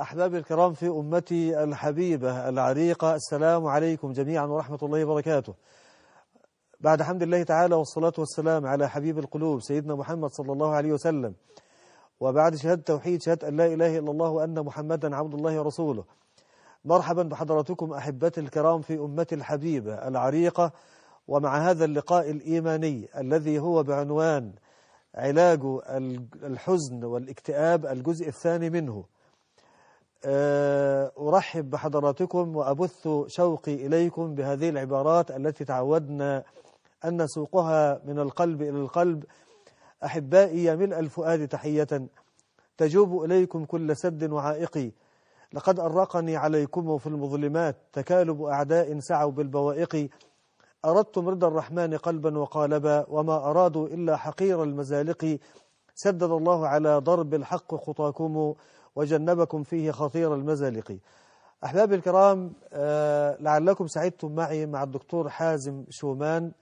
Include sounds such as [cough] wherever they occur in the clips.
أحبابي الكرام في أمتي الحبيبة العريقة السلام عليكم جميعا ورحمة الله وبركاته بعد حمد الله تعالى والصلاة والسلام على حبيب القلوب سيدنا محمد صلى الله عليه وسلم وبعد شهادة توحيد شهادة أن لا إله إلا الله وأن محمدا عبد الله ورسوله مرحبا بحضراتكم أحبتي الكرام في أمتي الحبيبة العريقة ومع هذا اللقاء الإيماني الذي هو بعنوان علاج الحزن والاكتئاب الجزء الثاني منه آه، أرحب بحضراتكم وأبث شوقي إليكم بهذه العبارات التي تعودنا أن نسوقها من القلب إلى القلب أحبائي يا ملء الفؤاد تحية تجوب إليكم كل سد وعائقي لقد أرقني عليكم في المظلمات تكالب أعداء سعوا بالبوائق أردتم رضا الرحمن قلبا وقالبا وما أرادوا إلا حقير المزالق سدد الله على ضرب الحق خطاكم وجنبكم فيه خطير المزالق أحبابي الكرام آه، لعلكم سعدتم معي مع الدكتور حازم شومان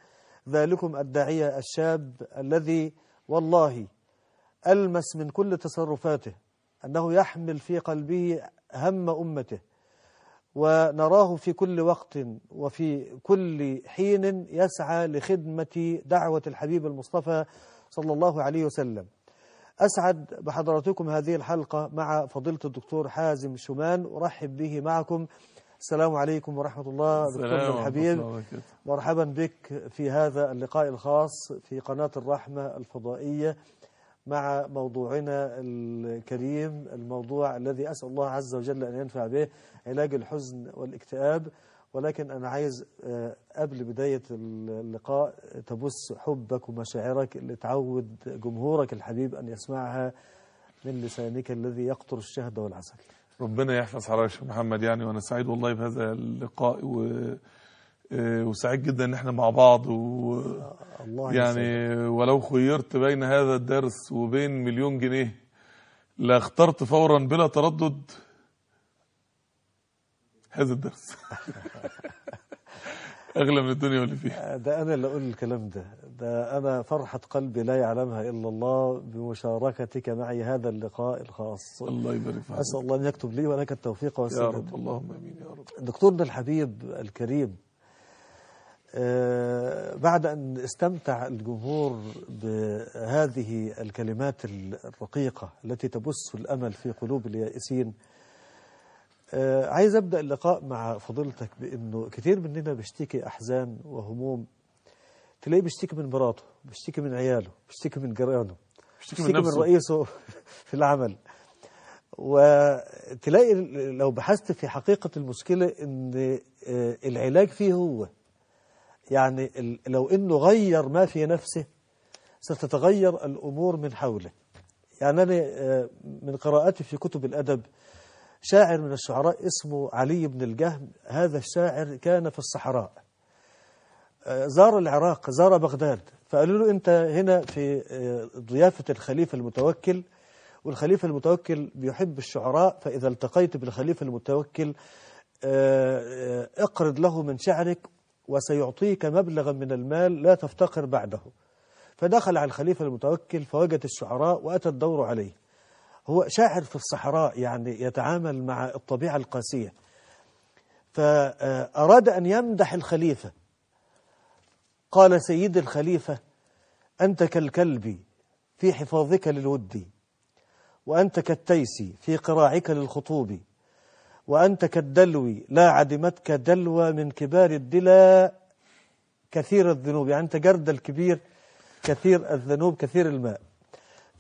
ذلكم الداعية الشاب الذي والله ألمس من كل تصرفاته أنه يحمل في قلبه هم أمته ونراه في كل وقت وفي كل حين يسعى لخدمة دعوة الحبيب المصطفى صلى الله عليه وسلم أسعد بحضراتكم هذه الحلقة مع فضيلة الدكتور حازم شومان أرحب به معكم السلام عليكم ورحمة الله دكتور الحبيب مرحبا بك في هذا اللقاء الخاص في قناة الرحمة الفضائية مع موضوعنا الكريم الموضوع الذي أسأل الله عز وجل أن ينفع به علاج الحزن والاكتئاب ولكن أنا عايز آه، قبل بداية اللقاء تبث حبك ومشاعرك اللي تعود جمهورك الحبيب أن يسمعها من لسانك الذي يقطر الشهد والعسل ربنا يحفظ حضرتك محمد يعني وأنا سعيد والله بهذا اللقاء و آه، وسعيد جدا ان احنا مع بعض و الله يعني يسعدك. ولو خيرت بين هذا الدرس وبين مليون جنيه لاخترت فورا بلا تردد هذا الدرس أغلى من الدنيا واللي فيها آه، ده أنا اللي أقول الكلام ده ده أنا فرحة قلبي لا يعلمها إلا الله بمشاركتك معي هذا اللقاء الخاص الله يبارك فيك أسأل الله أن يكتب لي ولك التوفيق والسداد يا رب اللهم أمين يا رب دكتورنا الحبيب الكريم آه، بعد أن استمتع الجمهور بهذه الكلمات الرقيقة التي تبث الأمل في قلوب اليائسين آه، عايز أبدأ اللقاء مع فضيلتك بأنه كثير مننا بيشتكي أحزان وهموم تلاقيه بيشتكي من مراته بيشتكي من عياله بيشتكي من جيرانه بيشتكي من, من رئيسه [laughs] في العمل وتلاقي لو بحثت في حقيقة المشكلة ان آه، العلاج فيه هو يعني لو انه غير ما في نفسه ستتغير الأمور من حوله يعني أنا آه، من قراءاتي في كتب الأدب شاعر من الشعراء اسمه علي بن الجهم هذا الشاعر كان في الصحراء آه، زار العراق زار بغداد فقالوا له أنت هنا في آه، ضيافة الخليفة المتوكل والخليفة المتوكل بيحب الشعراء فإذا التقيت بالخليفة المتوكل آه، اقرض له من شعرك وسيعطيك مبلغا من المال لا تفتقر بعده فدخل على الخليفة المتوكل فوجد الشعراء وأتى الدور عليه هو شاعر في الصحراء يعني يتعامل مع الطبيعة القاسية فأراد أن يمدح الخليفة قال سيد الخليفة أنت كالكلب في حفاظك للود وأنت كالتيس في قراعك للخطوب وأنت كالدلو لا عدمتك دلوى من كبار الدلاء كثير الذنوب يعني أنت جرد الكبير كثير الذنوب كثير الماء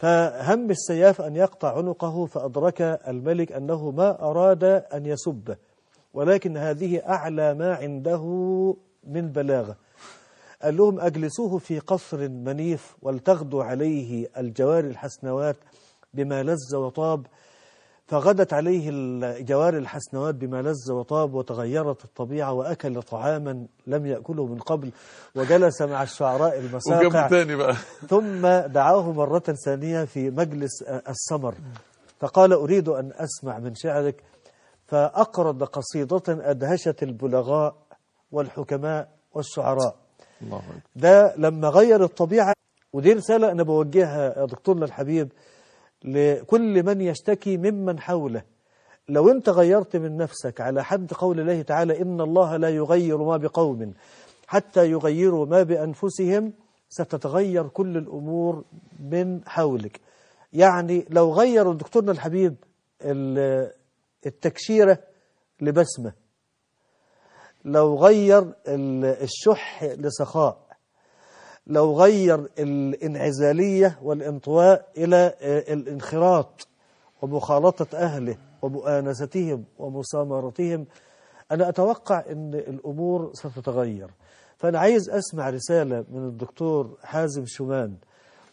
فهم السياف أن يقطع عنقه فأدرك الملك أنه ما أراد أن يسب ولكن هذه أعلى ما عنده من بلاغة قال لهم أجلسوه في قصر منيف ولتغدو عليه الجوار الحسنوات بما لذ وطاب فغدت عليه الجوار الحسنوات بما لذ وطاب وتغيرت الطبيعة وأكل طعاما لم يأكله من قبل وجلس مع الشعراء المساقع تاني بقى. [laughs] ثم دعاه مرة ثانية في مجلس السمر فقال أريد أن أسمع من شعرك فأقرض قصيدة أدهشت البلغاء والحكماء والشعراء الله ده لما غير الطبيعة ودي رسالة أنا بوجهها يا دكتور للحبيب لكل من يشتكي ممن حوله لو انت غيرت من نفسك على حد قول الله تعالى إن الله لا يغير ما بقوم حتى يغيروا ما بأنفسهم ستتغير كل الأمور من حولك يعني لو غير دكتورنا الحبيب التكشيرة لبسمة لو غير الشح لسخاء لو غير الانعزالية والانطواء إلى الانخراط ومخالطة أهله ومؤانستهم ومسامرتهم أنا أتوقع أن الأمور ستتغير فأنا عايز أسمع رسالة من الدكتور حازم شومان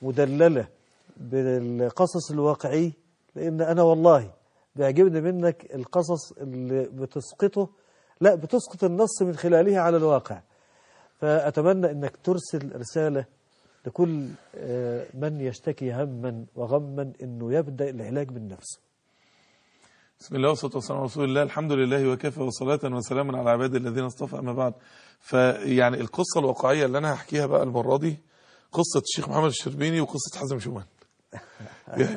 مدللة بالقصص الواقعي لأن أنا والله بيعجبني منك القصص اللي بتسقطه لا بتسقط النص من خلاله على الواقع فأتمنى أنك ترسل رسالة لكل آه، من يشتكي هما وغما أنه يبدأ العلاج من نفسه بسم الله والصلاة والسلام على رسول الله الحمد لله وكفى وصلاة وسلاما على عباد الذين اصطفى أما بعد فيعني القصة الواقعية اللي أنا هحكيها بقى المرة دي قصة الشيخ محمد الشربيني وقصة حازم شومان [laughs] يعني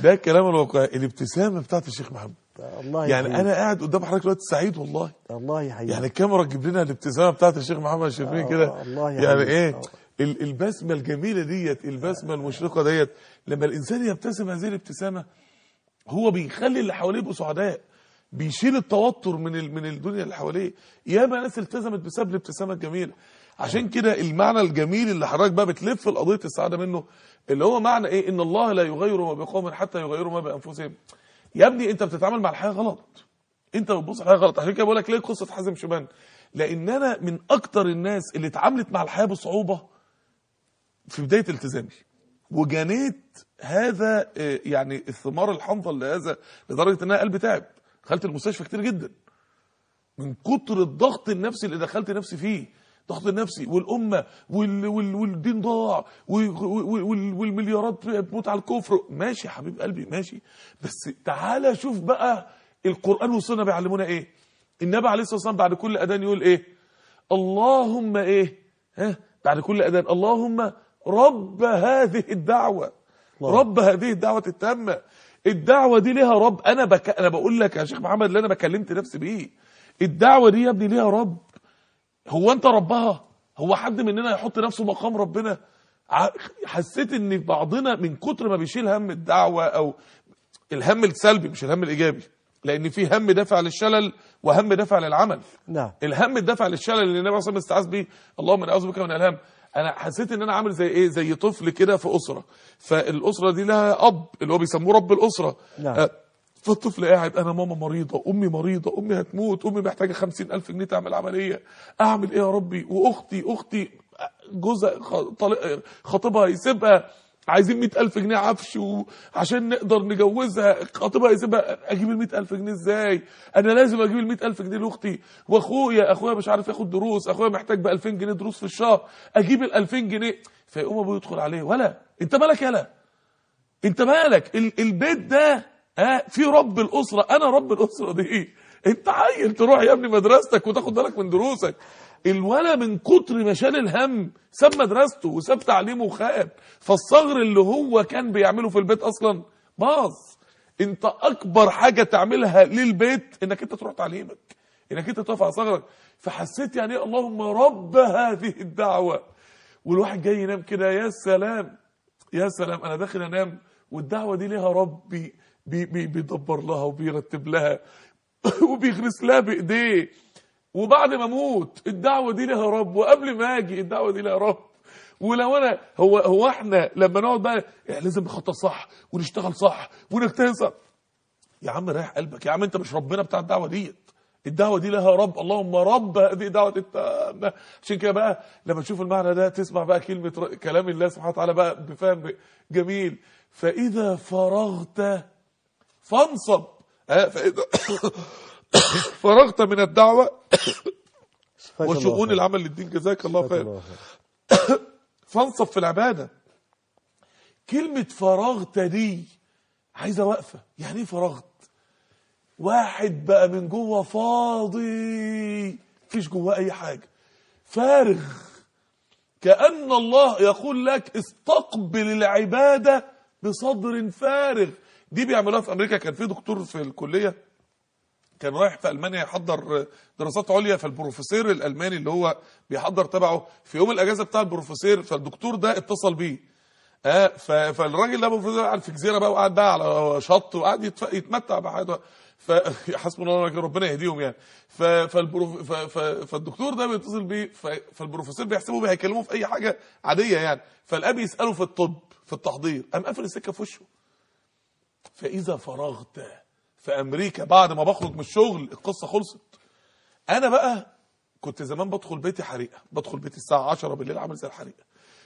ده الكلام الواقعي الابتسامة بتاعت الشيخ محمد الله يعني يحيي. انا قاعد قدام حضرتك دلوقتي سعيد والله الله يحييك يعني الكاميرا تجيب لنا الابتسامه بتاعت الشيخ محمد شرفين كده آه، الله يحييك. يعني ايه أوه. البسمه الجميله ديت البسمه المشرقه ديت لما الانسان يبتسم هذه الابتسامه هو بيخلي اللي حواليه يبقوا سعداء بيشيل التوتر من من الدنيا اللي حواليه ياما ناس التزمت بسبب الابتسامه الجميله عشان كده المعنى الجميل اللي حضرتك بقى بتلف قضيه السعاده منه اللي هو معنى ايه ان الله لا يغير ما بقوم حتى يغيروا ما بانفسهم يا ابني انت بتتعامل مع الحياه غلط انت بتبص الحياه غلط عشان كده بقول لك ليه قصه حازم شوبان لان انا من اكتر الناس اللي اتعاملت مع الحياه بصعوبه في بدايه التزامي وجنيت هذا آه، يعني الثمار الحنظل لهذا لدرجه ان انا قلبي تعب دخلت المستشفى كتير جدا من كتر الضغط النفسي اللي دخلت نفسي فيه ضغط نفسي والامه وال وال والدين ضاع والمليارات بتموت على الكفر ماشي يا حبيب قلبي ماشي بس تعالى شوف بقى القران والسنه بيعلمونا ايه النبي عليه الصلاه والسلام بعد كل اذان يقول ايه اللهم ايه ها بعد كل اذان اللهم رب هذه الدعوه الله. رب هذه الدعوه التامه الدعوه دي ليها رب انا بك... انا بقول لك يا شيخ محمد اللي انا بكلمت نفسي بيه الدعوه دي يا ابني ليها رب هو انت ربها هو حد مننا يحط نفسه مقام ربنا حسيت ان بعضنا من كتر ما بيشيل هم الدعوة او الهم السلبي مش الهم الايجابي لان في هم دافع للشلل وهم دافع للعمل نعم الهم الدافع للشلل اللي النبي صلى الله عليه وسلم بيه اللهم اني اعوذ بك من الهم انا حسيت ان انا عامل زي ايه زي طفل كده في اسره فالاسره دي لها اب اللي هو بيسموه رب الاسره نعم. آه، فالطفل قاعد انا ماما مريضه امي مريضه امي هتموت امي محتاجه خمسين الف جنيه تعمل عمليه اعمل ايه يا ربي واختي اختي جوزها خطيبها يسيبها عايزين مئة ألف جنيه عفش وعشان نقدر نجوزها خطيبها يسيبها أجيب المئة ألف جنيه إزاي أنا لازم أجيب المئة ألف جنيه لأختي وأخويا أخويا مش عارف ياخد دروس أخويا محتاج بألفين جنيه دروس في الشهر أجيب الألفين جنيه فيقوم أبوه يدخل عليه ولا أنت مالك يالا أنت مالك البيت ده آه في رب الأسرة أنا رب الأسرة دي إيه؟ أنت عيل تروح يا ابني مدرستك وتاخد بالك من دروسك الولا من كتر ما شال الهم ساب مدرسته وساب تعليمه وخاب فالصغر اللي هو كان بيعمله في البيت أصلا باظ أنت أكبر حاجة تعملها للبيت إنك أنت تروح تعليمك إنك أنت تقف على صغرك فحسيت يعني إيه اللهم رب هذه الدعوة والواحد جاي ينام كده يا سلام يا سلام أنا داخل أنام والدعوة دي ليها ربي بيدبر لها وبيرتب لها [coughs] وبيغرس لها بايديه وبعد ما اموت الدعوه دي لها رب وقبل ما اجي الدعوه دي لها رب ولو انا هو هو احنا لما نقعد بقى يعني لازم نخطط صح ونشتغل صح ونجتهد صح يا عم ريح قلبك يا عم انت مش ربنا بتاع الدعوه ديت الدعوه دي لها رب اللهم رب هذه دعوه التامه عشان كده بقى لما تشوف المعنى ده تسمع بقى كلمه كلام الله سبحانه وتعالى بقى بفهم جميل فاذا فرغت فانصب آه، فإذا [coughs] فرغت من الدعوة وشؤون العمل للدين جزاك الله خير [coughs] فانصب في العبادة كلمة فرغت دي عايزة وقفة يعني ايه فرغت واحد بقى من جوه فاضي مفيش جواه اي حاجة فارغ كأن الله يقول لك استقبل العبادة بصدر فارغ دي بيعملوها في امريكا كان في دكتور في الكليه كان رايح في المانيا يحضر دراسات عليا فالبروفيسور الالماني اللي هو بيحضر تبعه في يوم الاجازه بتاع البروفيسور فالدكتور ده اتصل بيه اه فالراجل ده بروفيسور قاعد في جزيره بقى وقاعد بقى على شط وقاعد يتمتع بحياته فحسبنا [laughs] الله ونعم ربنا يهديهم يعني فالبروف... فالدكتور ده بيتصل بيه فالبروفيسور بيحسبه بيكلمه في اي حاجه عاديه يعني فالاب يساله في الطب في التحضير قام قافل السكه في وشه فاذا فرغت في امريكا بعد ما بخرج من الشغل القصه خلصت انا بقى كنت زمان بدخل بيتي حريقه بدخل بيتي الساعه 10 بالليل عامل زي الحريقه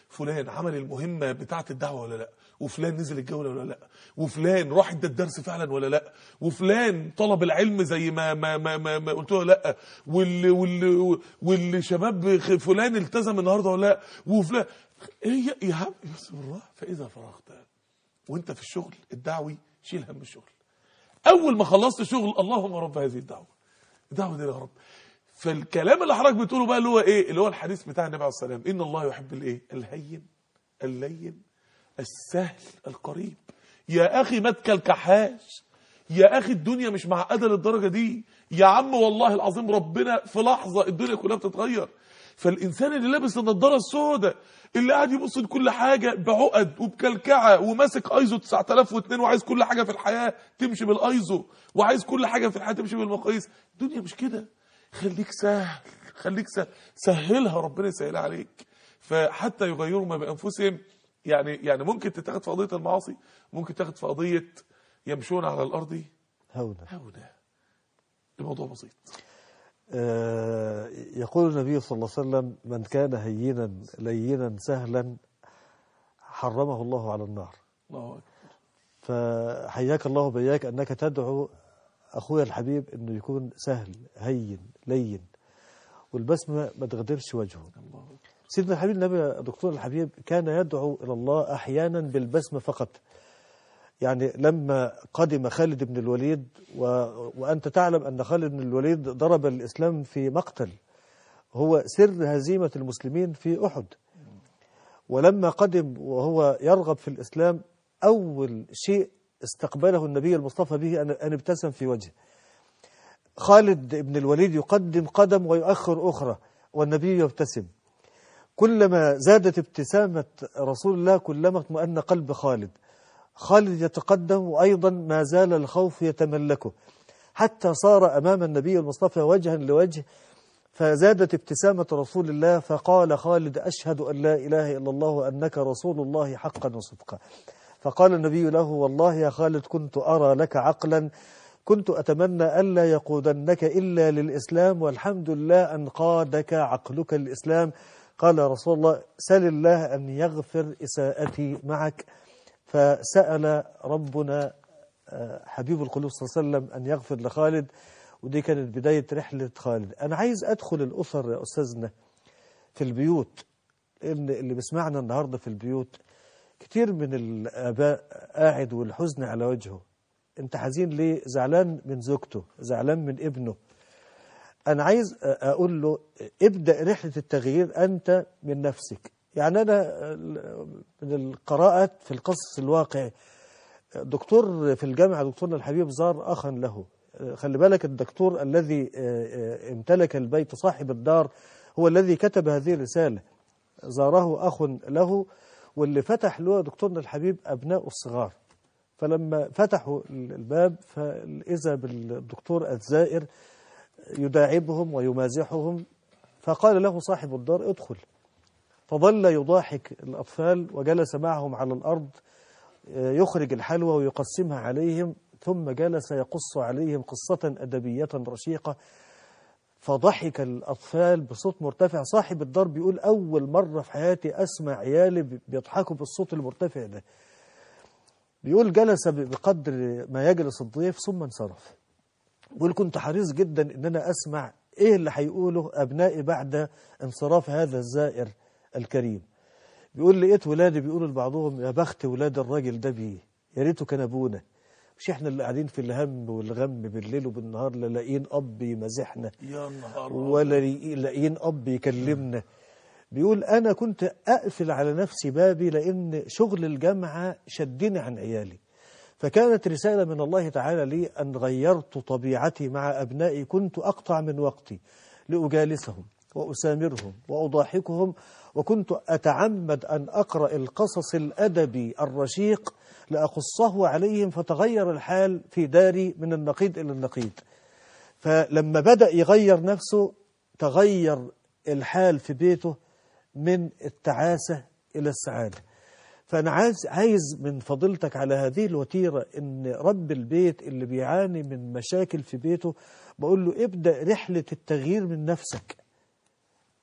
فلان عمل المهمه بتاعه الدعوه ولا لا وفلان نزل الجوله ولا لا وفلان راح ادى الدرس فعلا ولا لا وفلان طلب العلم زي ما ما ما, ما, ما قلت له لا واللي واللي واللي شباب فلان التزم النهارده ولا لا وفلان إيه يا عم الله فاذا فرغت وانت في الشغل الدعوي شيل هم الشغل اول ما خلصت شغل اللهم رب هذه الدعوه الدعوه دي يا رب فالكلام اللي حضرتك بتقوله بقى اللي هو ايه اللي هو الحديث بتاع النبي عليه السلام ان الله يحب الايه الهين اللين السهل القريب يا اخي ما تكلكحاش يا اخي الدنيا مش معقده للدرجه دي يا عم والله العظيم ربنا في لحظه الدنيا كلها بتتغير فالإنسان اللي لابس النضارة السوداء اللي قاعد يبص لكل حاجة بعقد وبكلكعة وماسك ايزو 9002 وعايز كل حاجة في الحياة تمشي بالايزو وعايز كل حاجة في الحياة تمشي بالمقاييس الدنيا مش كده خليك سهل خليك سهل سهلها ربنا يسهلها عليك فحتى يغيروا ما بأنفسهم يعني يعني ممكن تتاخد في قضية المعاصي ممكن تاخد في قضية يمشون على الأرض هونا هونا الموضوع بسيط آه، يقول النبي صلى الله عليه وسلم من كان هينا لينا سهلا حرمه الله على النار الله فحياك الله بياك أنك تدعو أخويا الحبيب أنه يكون سهل هين لين والبسمة ما تغدرش وجهه سيدنا الحبيب النبي دكتور الحبيب كان يدعو إلى الله أحيانا بالبسمة فقط يعني لما قدم خالد بن الوليد و... وأنت تعلم أن خالد بن الوليد ضرب الإسلام في مقتل هو سر هزيمة المسلمين في أحد ولما قدم وهو يرغب في الإسلام أول شيء استقبله النبي المصطفى به أن ابتسم في وجهه خالد بن الوليد يقدم قدم ويؤخر أخرى والنبي يبتسم كلما زادت ابتسامة رسول الله كلما اطمأن قلب خالد خالد يتقدم وأيضا ما زال الخوف يتملكه حتى صار أمام النبي المصطفى وجها لوجه فزادت ابتسامة رسول الله فقال خالد أشهد أن لا إله إلا الله وأنك رسول الله حقا وصدقا فقال النبي له والله يا خالد كنت أرى لك عقلا كنت أتمنى ألا يقودنك إلا للإسلام والحمد لله أن قادك عقلك الإسلام قال رسول الله سل الله أن يغفر إساءتي معك فسأل ربنا آه، حبيب القلوب صلى الله عليه وسلم أن يغفر لخالد ودي كانت بداية رحلة خالد أنا عايز أدخل الأسر يا أستاذنا في البيوت لأن اللي بسمعنا النهاردة في البيوت كتير من الآباء قاعد والحزن على وجهه أنت حزين ليه زعلان من زوجته زعلان من ابنه أنا عايز أقول له ابدأ رحلة التغيير أنت من نفسك يعني أنا من القراءات في القصص الواقعي دكتور في الجامعة دكتورنا الحبيب زار أخا له خلي بالك الدكتور الذي آه، آه، امتلك البيت صاحب الدار هو الذي كتب هذه الرسالة زاره أخ له واللي فتح له دكتورنا الحبيب أبناء الصغار فلما فتحوا الباب فإذا بالدكتور الزائر يداعبهم ويمازحهم فقال له صاحب الدار ادخل فظل يضاحك الأطفال وجلس معهم على الأرض آه، يخرج الحلوى ويقسمها عليهم ثم جلس يقص عليهم قصة أدبية رشيقة فضحك الأطفال بصوت مرتفع صاحب الدار بيقول أول مرة في حياتي أسمع عيالي بيضحكوا بالصوت المرتفع ده بيقول جلس بقدر ما يجلس الضيف ثم انصرف بيقول كنت حريص جدا إن أنا أسمع إيه اللي هيقوله أبنائي بعد انصراف هذا الزائر الكريم بيقول لقيت ولادي بيقولوا لبعضهم يا بخت ولاد الراجل ده بيه يا ريته كان ابونا مش احنا اللي قاعدين في الهم والغم بالليل وبالنهار لا لاقيين اب يمازحنا يا نهار ولا لاقيين اب يكلمنا بيقول انا كنت اقفل على نفسي بابي لان شغل الجامعه شدني عن عيالي فكانت رسالة من الله تعالى لي أن غيرت طبيعتي مع أبنائي كنت أقطع من وقتي لأجالسهم وأسامرهم وأضاحكهم وكنت أتعمد أن أقرأ القصص الأدبي الرشيق لأقصه عليهم فتغير الحال في داري من النقيض إلى النقيض فلما بدأ يغير نفسه تغير الحال في بيته من التعاسة إلى السعادة فأنا عايز, عايز من فضيلتك على هذه الوتيرة إن رب البيت اللي بيعاني من مشاكل في بيته بقول له ابدأ رحلة التغيير من نفسك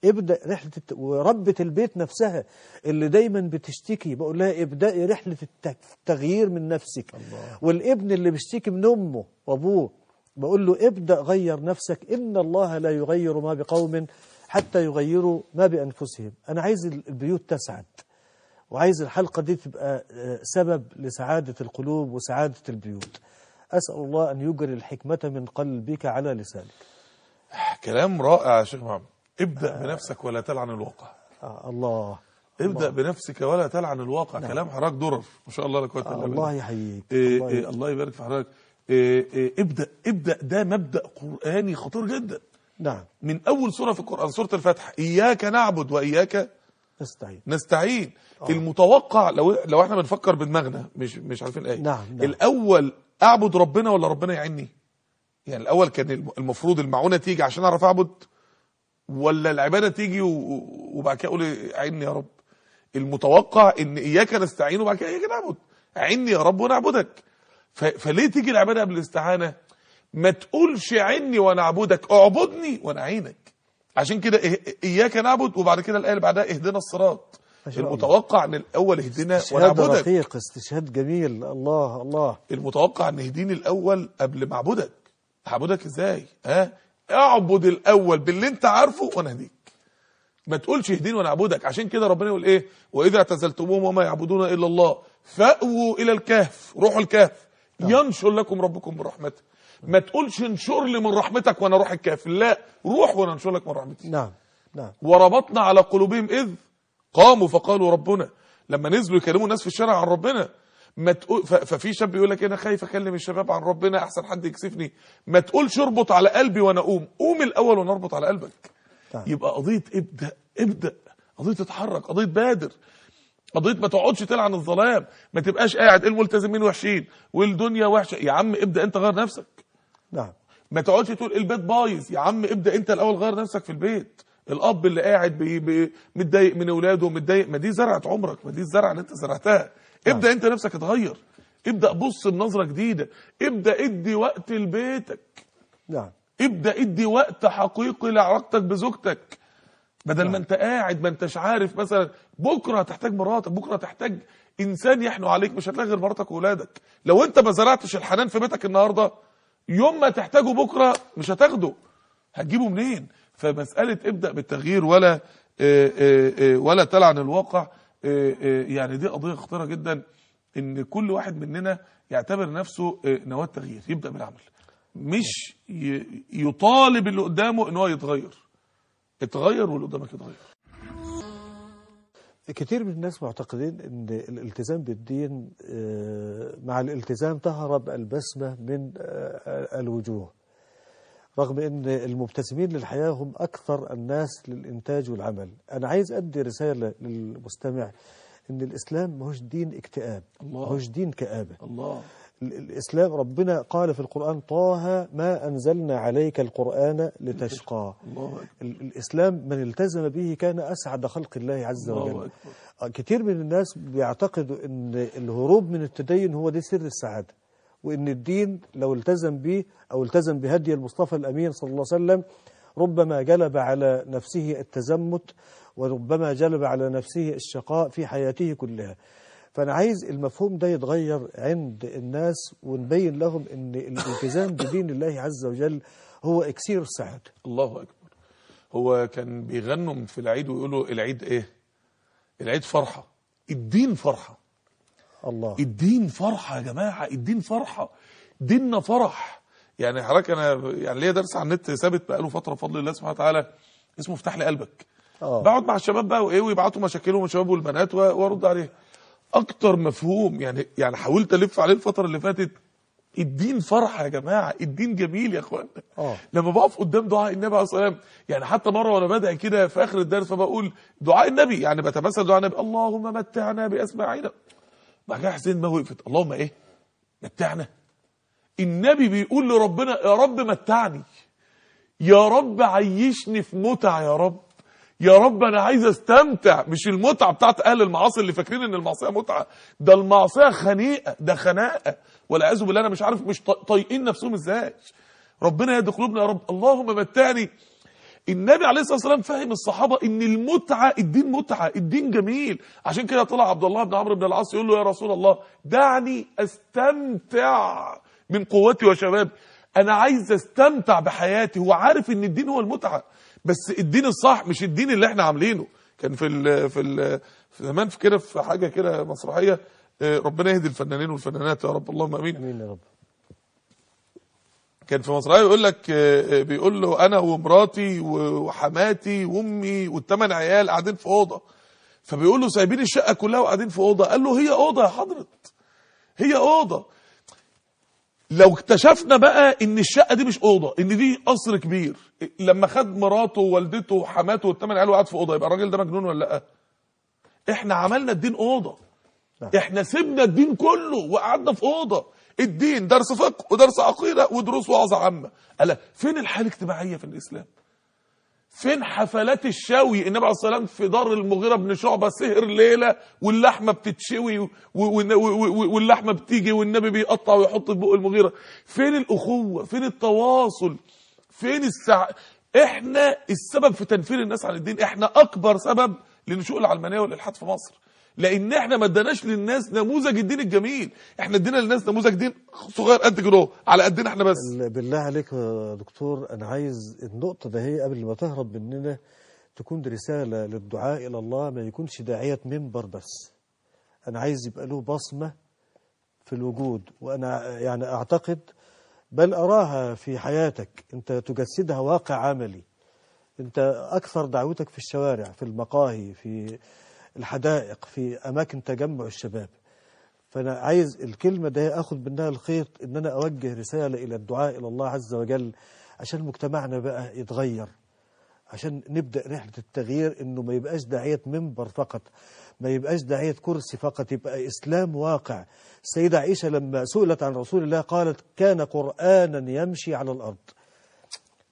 ابدأ رحلة الت... وربة البيت نفسها اللي دايما بتشتكي بقول لها ابدأي رحلة التغيير من نفسك الله. والابن اللي بيشتكي من أمه وأبوه بقول له ابدأ غير نفسك إن الله لا يغير ما بقوم حتى يغيروا ما بأنفسهم أنا عايز البيوت تسعد وعايز الحلقة دي تبقى آه، سبب لسعادة القلوب وسعادة البيوت أسأل الله أن يجري الحكمة من قلبك على لسانك كلام رائع يا شيخ محمد ابدأ آه. بنفسك ولا تلعن الواقع آه الله ابدأ الله. بنفسك ولا تلعن الواقع نعم. كلام حراك درر ما شاء الله لك آه الله يحييك إيه الله, إيه، الله يبارك في حضرتك إيه إيه ابدأ ابدأ ده مبدأ قرآني خطير جدا نعم من أول سورة في القرآن سورة الفتح إياك نعبد وإياك نستعين نستعين أوه. المتوقع لو لو احنا بنفكر بدماغنا مش مش عارفين ايه نعم. نعم. الأول أعبد ربنا ولا ربنا يعيني يعني الأول كان المفروض المعونة تيجي عشان أعرف أعبد ولا العباده تيجي وبعد كده اقول اعني يا رب المتوقع ان اياك نستعين وبعد كده اياك نعبد اعني يا رب ونعبدك فليه تيجي العباده قبل الاستعانه ما تقولش عني وانا اعبدك اعبدني وانا اعينك عشان كده إيه-, اياك نعبد وبعد كده الايه اللي بعدها اهدنا الصراط المتوقع ان الاول اهدنا ونعبدك رقيق استشهاد جميل الله الله المتوقع ان اهديني الاول قبل ما اعبدك اعبدك ازاي ها اعبد الاول باللي انت عارفه وانا هديك ما تقولش اهدين وانا اعبدك عشان كده ربنا يقول ايه واذا اعتزلتموهم وما يعبدون الا الله فاووا الى الكهف روحوا الكهف نعم. ينشر لكم ربكم من رحمته ما تقولش انشر لي من رحمتك وانا اروح الكهف لا روح وانا انشر لك من رحمتي نعم نعم وربطنا على قلوبهم اذ قاموا فقالوا ربنا لما نزلوا يكلموا الناس في الشارع عن ربنا ما تقول ففي شاب يقول لك انا خايف اكلم الشباب عن ربنا احسن حد يكسفني ما تقولش اربط على قلبي وانا اقوم قوم الاول ونربط على قلبك طيب. يبقى قضيه ابدا ابدا قضيه تتحرك قضيه بادر قضيه ما تقعدش تلعن الظلام ما تبقاش قاعد الملتزمين وحشين والدنيا وحشه يا عم ابدا انت غير نفسك نعم ما تقعدش تقول البيت بايظ يا عم ابدا انت الاول غير نفسك في البيت الاب اللي قاعد متضايق من اولاده متضايق ما دي زرعه عمرك ما دي الزرعه اللي انت زرعتها ابدا آه. انت نفسك اتغير ابدا بص بنظره جديده ابدا ادي وقت لبيتك نعم ابدا ادي وقت حقيقي لعلاقتك بزوجتك بدل ما نعم. انت قاعد ما انتش عارف مثلا بكره هتحتاج مراتك بكره هتحتاج انسان يحنو عليك مش هتلاقي غير مراتك واولادك لو انت ما زرعتش الحنان في بيتك النهارده يوم ما تحتاجه بكره مش هتاخده هتجيبه منين فمساله ابدا بالتغيير ولا آه، آه، ولا تلعن الواقع آه، آه، يعني دي قضية خطيرة جدا ان كل واحد مننا يعتبر نفسه آه، نواة تغيير يبدأ بالعمل مش يطالب اللي قدامه ان هو يتغير اتغير واللي قدامك يتغير كتير من الناس معتقدين ان الالتزام بالدين مع الالتزام تهرب البسمة من الوجوه رغم أن المبتسمين للحياة هم أكثر الناس للإنتاج والعمل أنا عايز أدي رسالة للمستمع أن الإسلام ماهوش دين اكتئاب ماهوش دين كآبة الله الإسلام ربنا قال في القرآن طه ما أنزلنا عليك القرآن لتشقى [laughs] الله الإسلام من التزم به كان أسعد خلق الله عز وجل أكبر. آه، كتير من الناس بيعتقدوا أن الهروب من التدين هو ده سر السعادة وإن الدين لو التزم به أو التزم بهدي المصطفى الأمين صلى الله عليه وسلم ربما جلب على نفسه التزمت وربما جلب على نفسه الشقاء في حياته كلها فأنا عايز المفهوم ده يتغير عند الناس ونبين لهم أن الالتزام بدين الله عز وجل هو إكسير السعادة الله أكبر هو كان بيغنوا في العيد ويقولوا العيد إيه؟ العيد فرحة الدين فرحة الله الدين فرحة يا جماعة الدين فرحة ديننا فرح يعني حضرتك انا يعني ليا درس على النت ثابت بقاله فتره بفضل الله سبحانه وتعالى اسمه افتح لي قلبك اه بقعد مع الشباب بقى وايه ويبعتوا مشاكلهم الشباب والبنات وارد عليها اكتر مفهوم يعني يعني حاولت الف عليه الفتره اللي فاتت الدين فرحه يا جماعه الدين جميل يا اخوانا آه. لما بقف قدام دعاء النبي عليه الصلاه والسلام يعني حتى مره وانا بدعي كده في اخر الدرس فبقول دعاء النبي يعني بتمثل دعاء النبي اللهم متعنا باسماعنا بعد كده حسين ما وقفت اللهم ايه متعنا النبي بيقول لربنا يا رب متعني يا رب عيشني في متع يا رب يا رب انا عايز استمتع مش المتعه بتاعت اهل المعاصي اللي فاكرين ان المعصيه متعه ده المعصيه خنيقه ده خناقه والعياذ بالله انا مش عارف مش طايقين نفسهم ازاي ربنا يهدي قلوبنا يا رب اللهم متعني النبي عليه الصلاة والسلام فهم الصحابة ان المتعة الدين متعة الدين جميل عشان كده طلع عبد الله بن عمرو بن العاص يقول له يا رسول الله دعني استمتع من قوتي وشبابي انا عايز استمتع بحياتي هو عارف ان الدين هو المتعة بس الدين الصح مش الدين اللي احنا عاملينه كان في الـ في في زمان في كده في حاجة كده مسرحية آه، ربنا يهدي الفنانين والفنانات يا رب اللهم امين, أمين يا رب كان في مصر أيوة، يقول لك آه، آه، بيقول له انا ومراتي وحماتي وامي والثمان عيال قاعدين في اوضه فبيقول له سايبين الشقه كلها وقاعدين في اوضه قال له هي اوضه يا حضره هي اوضه لو اكتشفنا بقى ان الشقه دي مش اوضه ان دي قصر كبير لما خد مراته ووالدته وحماته والثمان عيال وقعد في اوضه يبقى الراجل ده مجنون ولا لا احنا عملنا الدين اوضه نعم. احنا سيبنا الدين كله وقعدنا في اوضه الدين درس فقه ودرس عقيدة ودروس وعظة عامة ألا فين الحالة الاجتماعية في الإسلام فين حفلات الشوي النبي عليه الصلاه والسلام في دار المغيره بن شعبه سهر ليله واللحمه بتتشوي واللحمه بتيجي والنبي بيقطع ويحط في بق المغيره فين الاخوه فين التواصل فين السع... احنا السبب في تنفير الناس عن الدين احنا اكبر سبب لنشوء العلمانيه والالحاد في مصر لان احنا ما اديناش للناس نموذج الدين الجميل احنا ادينا للناس نموذج دين صغير قد كده على قدنا احنا بس بالله عليك يا دكتور انا عايز النقطه ده هي قبل ما تهرب مننا تكون رساله للدعاء الى الله ما يكونش داعيه منبر بس انا عايز يبقى له بصمه في الوجود وانا يعني اعتقد بل اراها في حياتك انت تجسدها واقع عملي انت اكثر دعوتك في الشوارع في المقاهي في الحدائق في أماكن تجمع الشباب فأنا عايز الكلمة ده أخد منها الخيط إن أنا أوجه رسالة إلى الدعاء إلى الله عز وجل عشان مجتمعنا بقى يتغير عشان نبدأ رحلة التغيير إنه ما يبقاش داعية منبر فقط ما يبقاش داعية كرسي فقط يبقى إسلام واقع السيدة عائشة لما سئلت عن رسول الله قالت كان قرآنا يمشي على الأرض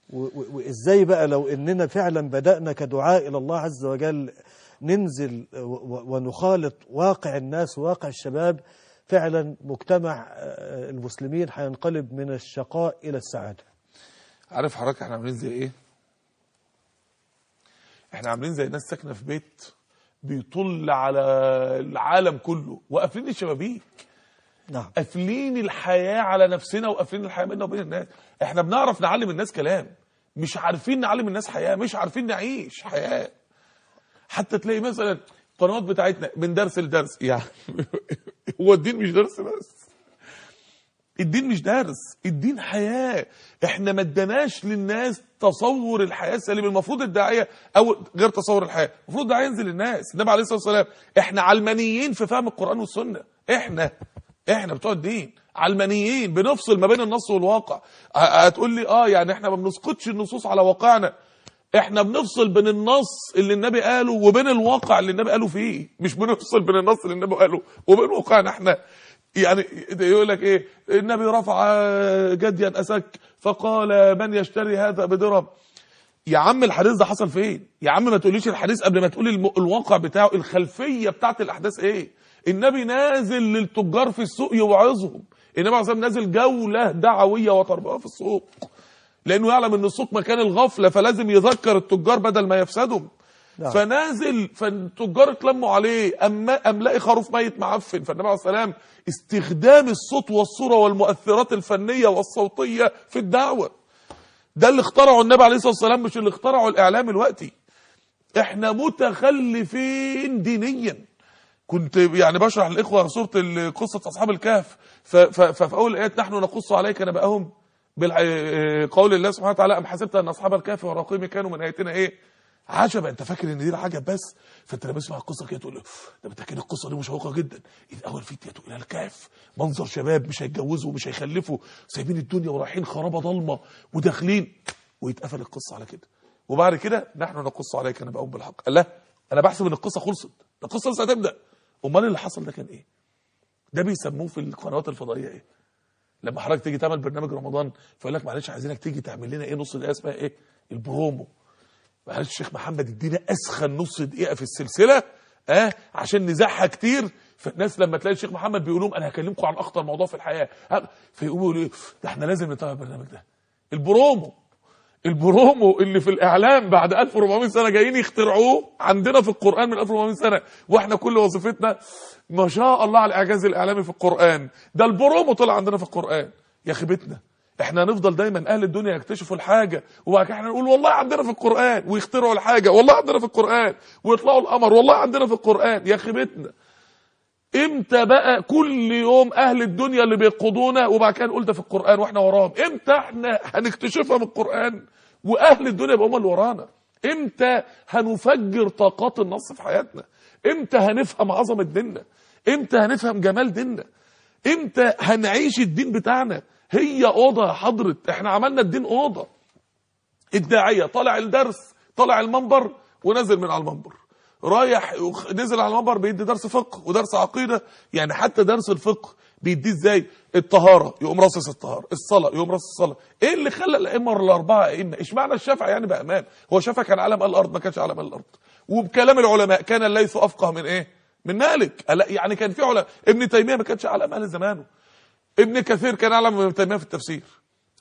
وإزاي بقى لو إننا فعلا بدأنا كدعاء إلى الله عز وجل ننزل ونخالط واقع الناس وواقع الشباب فعلا مجتمع آه، المسلمين هينقلب من الشقاء إلى السعادة عارف حضرتك احنا عاملين زي ايه احنا عاملين زي ناس ساكنه في بيت بيطل على العالم كله وقفلين الشبابيك نعم قافلين الحياه على نفسنا وقافلين الحياه بيننا وبين الناس احنا بنعرف نعلم الناس كلام مش عارفين نعلم الناس حياه مش عارفين نعيش حياه حتى تلاقي مثلا القنوات بتاعتنا من درس لدرس يعني [laughs] هو الدين مش درس بس الدين مش درس الدين حياة احنا ما ادناش للناس تصور الحياة السليمة المفروض الداعية او غير تصور الحياة المفروض الداعية ينزل للناس النبي عليه الصلاة والسلام احنا علمانيين في فهم القرآن والسنة احنا احنا بتوع الدين علمانيين بنفصل ما بين النص والواقع هتقول لي اه يعني احنا ما بنسقطش النصوص على واقعنا احنا بنفصل بين النص اللي النبي قاله وبين الواقع اللي النبي قاله فيه مش بنفصل بين النص اللي النبي قاله وبين واقعنا احنا يعني يقول لك ايه النبي رفع جديا اسك فقال من يشتري هذا بدرهم يا عم الحديث ده حصل فين يا عم ما تقوليش الحديث قبل ما تقولي الواقع بتاعه الخلفيه بتاعت الاحداث ايه النبي نازل للتجار في السوق يوعظهم النبي عليه الصلاه والسلام نازل جوله دعويه وتربويه في السوق لانه يعلم ان السوق مكان الغفله فلازم يذكر التجار بدل ما يفسدهم نعم. فنازل فالتجار اتلموا عليه اما املاقي خروف ميت معفن فالنبي عليه السلام استخدام الصوت والصوره والمؤثرات الفنيه والصوتيه في الدعوه ده اللي اخترعه النبي عليه الصلاه والسلام مش اللي اخترعه الاعلام الوقتي احنا متخلفين دينيا كنت يعني بشرح للاخوه صوره قصه اصحاب الكهف ففي اول الايات نحن نقص عليك نبأهم بقول آه، آه، الله سبحانه وتعالى أم حسبت أن أصحاب الكهف والرقيم كانوا من ايتنا إيه عجبا أنت فاكر إن دي العجب بس فأنت لما تسمع القصة كده تقول ده بالتأكيد القصة دي مشوقة جدا إذ أول فتية إلى الكهف منظر شباب مش هيتجوزوا ومش هيخلفوا سايبين الدنيا ورايحين خرابة ضلمة وداخلين ويتقفل القصة على كده وبعد كده نحن نقص عليك أنا بقوم بالحق قال لا أنا بحسب إن القصة خلصت القصة لسه هتبدأ أمال اللي حصل ده كان إيه ده بيسموه في القنوات الفضائية إيه لما حضرتك تيجي تعمل برنامج رمضان فيقول لك معلش عايزينك تيجي تعمل لنا ايه نص دقيقه اسمها ايه البرومو معلش الشيخ محمد ادينا اسخن نص دقيقه في السلسله اه عشان نزعها كتير فالناس لما تلاقي الشيخ محمد بيقول لهم انا هكلمكم عن اخطر موضوع في الحياه فيقولوا ايه ده احنا لازم نتابع البرنامج ده البرومو البرومو اللي في الاعلام بعد 1400 سنه جايين يخترعوه عندنا في القران من 1400 سنه واحنا كل وظيفتنا ما شاء الله على الاعجاز الاعلامي في القران ده البرومو طلع عندنا في القران يا خيبتنا احنا هنفضل دايما اهل الدنيا يكتشفوا الحاجه وبعد كده احنا نقول والله عندنا في القران ويخترعوا الحاجه والله عندنا في القران ويطلعوا القمر والله عندنا في القران يا خيبتنا امتى بقى كل يوم اهل الدنيا اللي بيقضونا وبعد كده نقول ده في القرآن واحنا وراهم امتى احنا هنكتشفها من القرآن واهل الدنيا يبقى هم اللي ورانا امتى هنفجر طاقات النص في حياتنا امتى هنفهم عظمة ديننا امتى هنفهم جمال ديننا امتى هنعيش الدين بتاعنا هي اوضه يا حضره احنا عملنا الدين اوضه الداعيه طالع الدرس طالع المنبر ونزل من على المنبر رايح نزل على المنبر بيدي درس فقه ودرس عقيده يعني حتى درس الفقه بيديه ازاي الطهاره يقوم راصص الطهاره الصلاه يقوم راصص الصلاه ايه اللي خلى الائمه الاربعه ائمه اشمعنى الشافعي يعني بامان هو شفع كان علم الارض ما كانش علم الارض وبكلام العلماء كان الليث افقه من ايه من مالك يعني كان في علماء ابن تيميه ما كانش علم اهل زمانه ابن كثير كان اعلم من ابن تيميه في التفسير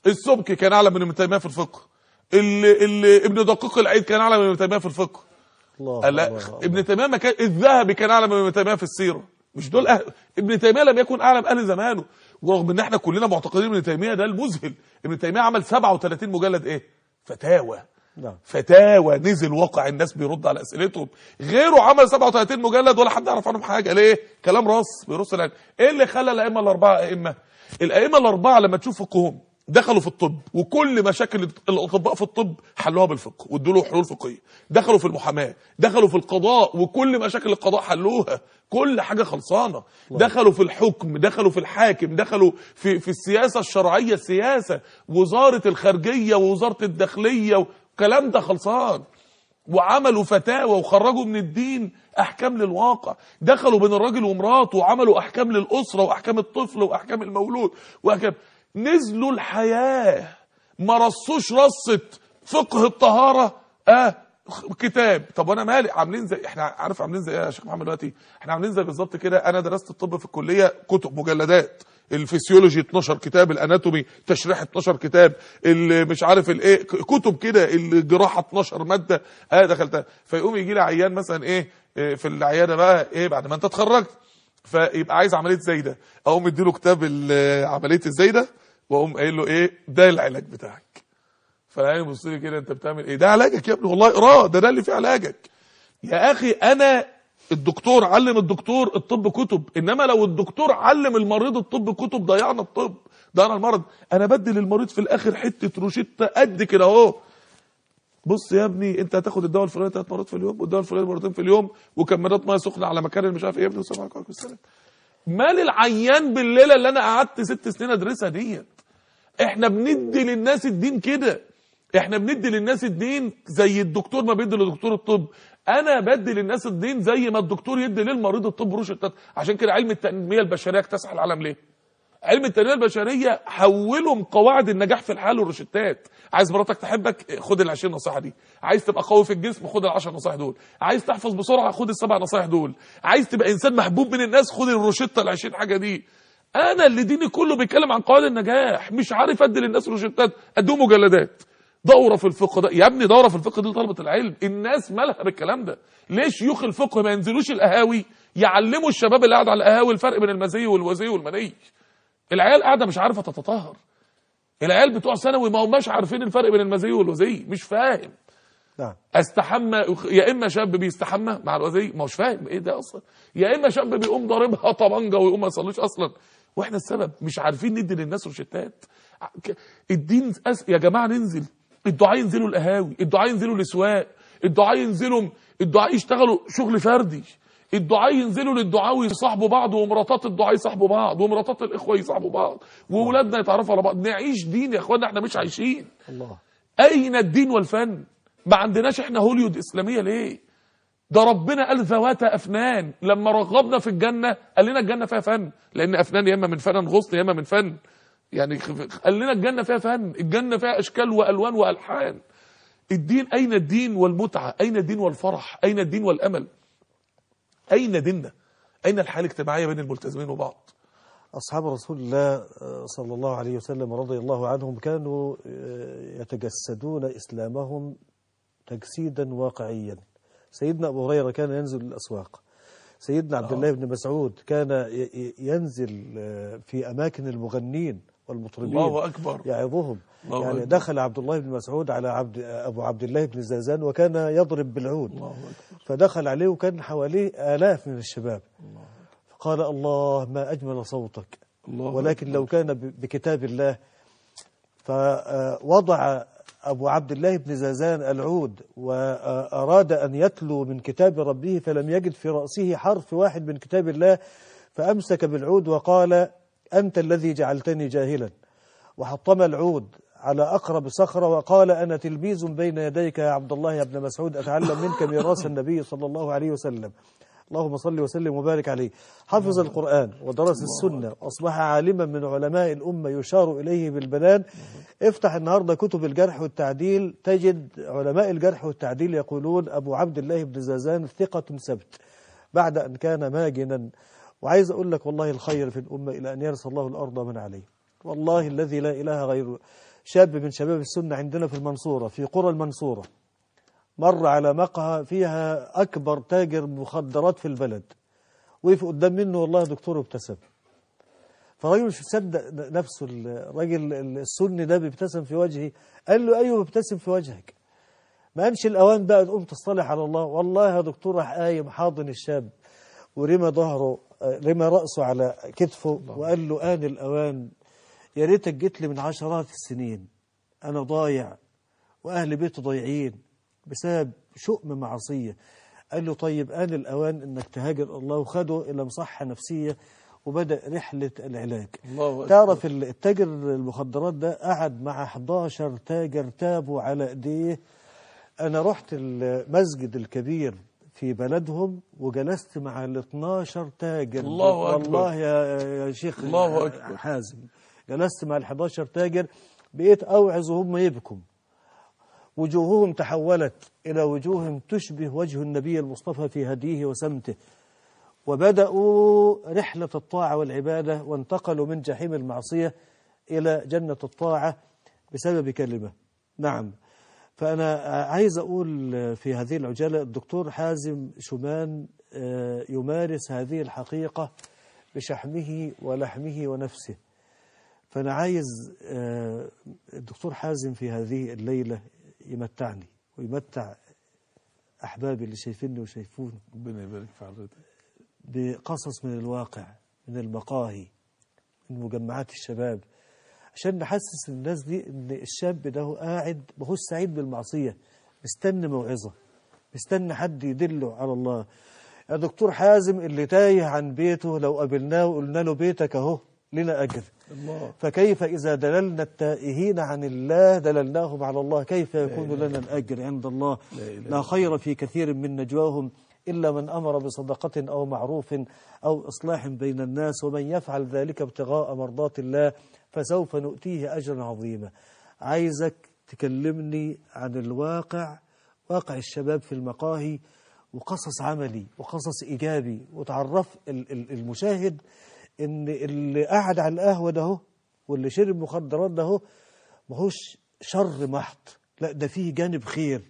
السبكي كان اعلم من ابن تيميه في الفقه اللي اللي ابن دقيق العيد كان اعلم من ابن تيميه في الفقه الله قال لا ابن تيمية ما كان الذهبي كان أعلم من ابن تيمية في السيرة مش دول أهل ابن تيمية لم يكن أعلم أهل زمانه ورغم ان احنا كلنا معتقدين ابن تيمية ده المذهل ابن تيمية عمل 37 مجلد ايه فتاوى نعم. فتاوى نزل واقع الناس بيرد على اسئلتهم غيره عمل 37 مجلد ولا حد يعرف عنهم حاجه ليه كلام راس بيرص العلم ايه اللي خلى الائمه الاربعه ائمه الائمه الاربعه لما تشوف فقههم دخلوا في الطب وكل مشاكل الاطباء في الطب حلوها بالفقه وادوا له حلول فقهيه دخلوا في المحاماه دخلوا في القضاء وكل مشاكل القضاء حلوها كل حاجه خلصانه دخلوا في الحكم دخلوا في الحاكم دخلوا في في السياسه الشرعيه سياسه وزاره الخارجيه ووزاره الداخليه والكلام ده خلصان وعملوا فتاوى وخرجوا من الدين احكام للواقع دخلوا بين الراجل ومراته وعملوا احكام للاسره واحكام الطفل واحكام المولود واحكام نزلوا الحياه ما رصوش رصه فقه الطهاره اه كتاب طب وانا مالي عاملين زي احنا عارف عاملين زي ايه يا شيخ محمد دلوقتي احنا عاملين زي بالظبط كده انا درست الطب في الكليه كتب مجلدات الفسيولوجي 12 كتاب الاناتومي تشريح 12 كتاب اللي مش عارف الايه كتب كده الجراحه 12 ماده اه دخلتها فيقوم يجي لي عيان مثلا ايه آه، في العياده بقى ايه بعد ما انت اتخرجت فيبقى عايز عمليه زايده اقوم مديله كتاب عمليه الزايده واقوم قايل له ايه ده العلاج بتاعك فالعيان يبص لي كده انت بتعمل ايه ده علاجك يا ابني والله اقراه ده ده اللي فيه علاجك يا اخي انا الدكتور علم الدكتور الطب كتب انما لو الدكتور علم المريض الطب كتب ضيعنا الطب ضيعنا المرض انا بدي للمريض في الاخر حته روشته قد كده اهو بص يا ابني انت هتاخد الدواء الفلاني ثلاث مرات في اليوم والدواء الفلاني مرتين في اليوم وكمادات ميه سخنه على مكان مش عارف ايه يا ابني والسلام عليكم والسلام مال العيان بالليله اللي انا قعدت ست سنين ادرسها ديت احنا بندي للناس الدين كده احنا بندي للناس الدين زي الدكتور ما بيدي لدكتور الطب انا بدي للناس الدين زي ما الدكتور يدي للمريض الطب روشتات عشان كده علم التنميه البشريه اكتسح العالم ليه علم التنميه البشريه حولهم قواعد النجاح في الحال والروشتات عايز مراتك تحبك خد ال 20 نصيحه دي عايز تبقى قوي في الجسم خد ال 10 نصايح دول عايز تحفظ بسرعه خد السبع نصايح دول عايز تبقى انسان محبوب من الناس خد الروشته ال 20 حاجه دي انا اللي ديني كله بيتكلم عن قواعد النجاح مش عارف ادي للناس روشتات اديهم مجلدات دوره في الفقه ده يا ابني دوره في الفقه دي لطلبه العلم الناس مالها بالكلام ده ليه شيوخ الفقه ما ينزلوش القهاوي يعلموا الشباب اللي قاعد على القهاوي الفرق بين المزي والوزي والمني العيال قاعده مش عارفه تتطهر العيال بتوع ثانوي ما هماش عارفين الفرق بين المزي والوزي مش فاهم نعم استحمى يا اما شاب بيستحمى مع الوزي ما هوش فاهم ايه ده اصلا يا اما شاب بيقوم ضاربها [laughs] طبنجه ويقوم ما يصليش اصلا واحنا السبب مش عارفين ندي للناس روشتات الدين أس... يا جماعه ننزل الدعاء ينزلوا القهاوي الدعاء ينزلوا الاسواق الدعاء ينزلوا الدعاء يشتغلوا شغل فردي الدعاء ينزلوا للدعاء ويصاحبوا بعض ومراتات الدعاء يصاحبوا بعض ومراتات الاخوه يصاحبوا بعض واولادنا يتعرفوا على بعض نعيش دين يا اخوانا احنا مش عايشين الله اين الدين والفن ما عندناش احنا هوليود اسلاميه ليه ده ربنا قال ذوات افنان لما رغبنا في الجنه قال لنا الجنه فيها فن لان افنان يا اما من فن غصن يا اما من فن يعني قال لنا الجنه فيها فن الجنه فيها اشكال والوان والحان الدين أين الدين والمتعة أين الدين والفرح أين الدين والأمل أين ديننا أين الحالة الاجتماعية بين الملتزمين وبعض أصحاب رسول الله آه، صلى الله عليه وسلم رضي الله عنهم كانوا آه، يتجسدون إسلامهم تجسيدا واقعيا سيدنا أبو هريرة كان ينزل الأسواق سيدنا عبد الله آه. بن مسعود كان ينزل في أماكن المغنين والمطربين الله أكبر يعظهم الله يعني أكبر دخل عبد الله بن مسعود على عبد أبو عبد الله بن زازان وكان يضرب بالعود الله أكبر فدخل عليه وكان حواليه آلاف من الشباب الله فقال الله ما أجمل صوتك الله ولكن أكبر لو كان بكتاب الله فوضع أبو عبد الله بن زازان العود وأراد أن يتلو من كتاب ربه فلم يجد في رأسه حرف واحد من كتاب الله فأمسك بالعود وقال أنت الذي جعلتني جاهلا وحطم العود على أقرب صخرة وقال أنا تلميذ بين يديك يا عبد الله يا ابن مسعود أتعلم منك ميراث النبي صلى الله عليه وسلم اللهم صل وسلم وبارك عليه حفظ القرآن ودرس السنة وأصبح عالما من علماء الأمة يشار إليه بالبنان افتح النهاردة كتب الجرح والتعديل تجد علماء الجرح والتعديل يقولون أبو عبد الله بن زازان ثقة سبت بعد أن كان ماجنا وعايز أقول لك والله الخير في الأمة إلى أن يرث الله الأرض من عليه والله الذي لا إله غيره شاب من شباب السنة عندنا في المنصورة في قرى المنصورة مر على مقهى فيها أكبر تاجر مخدرات في البلد وقف قدام منه والله دكتور وابتسم فالراجل مش مصدق نفسه الراجل السني ده بيبتسم في وجهي قال له ايوه ببتسم في وجهك ما أنش الاوان بقى تقوم تصطلح على الله والله يا دكتور راح قايم حاضن الشاب ورمى ظهره رمى رأسه على كتفه وقال له آن الأوان يا ريتك جيت لي من عشرات السنين أنا ضايع وأهل بيته ضايعين بسبب شؤم معصية قال له طيب آن الأوان إنك تهاجر الله وخده إلى مصحة نفسية وبدأ رحلة العلاج الله تعرف التاجر المخدرات ده قعد مع 11 تاجر تابوا على ايديه أنا رحت المسجد الكبير في بلدهم وجلست مع ال 12 تاجر الله أكبر والله يا شيخ الله أكبر حازم جلست مع ال 11 تاجر بقيت أوعظ وهم يبكوا وجوههم تحولت إلى وجوه تشبه وجه النبي المصطفى في هديه وسمته وبدأوا رحلة الطاعة والعبادة وانتقلوا من جحيم المعصية إلى جنة الطاعة بسبب كلمة نعم فأنا عايز أقول في هذه العجالة الدكتور حازم شومان آه، يمارس هذه الحقيقة بشحمه ولحمه ونفسه فأنا عايز آه، الدكتور حازم في هذه الليلة يمتعني ويمتع أحبابي اللي شايفيني وشايفوني ربنا يبارك في حضرتك بقصص من الواقع من المقاهي من مجمعات الشباب عشان نحسس الناس دي ان الشاب ده قاعد ما هوش سعيد بالمعصيه مستني موعظه مستني حد يدله على الله يا دكتور حازم اللي تايه عن بيته لو قابلناه وقلنا له بيتك اهو لنا اجر الله. فكيف اذا دللنا التائهين عن الله دللناهم على الله كيف يكون لنا الاجر عند الله لا, لا خير في كثير من نجواهم إلا من أمر بصدقة أو معروف أو إصلاح بين الناس ومن يفعل ذلك ابتغاء مرضات الله فسوف نؤتيه أجرا عظيما عايزك تكلمني عن الواقع واقع الشباب في المقاهي وقصص عملي وقصص إيجابي وتعرف المشاهد إن اللي قعد على القهوة ده واللي شرب مخدرات ده ماهوش شر محض لا ده فيه جانب خير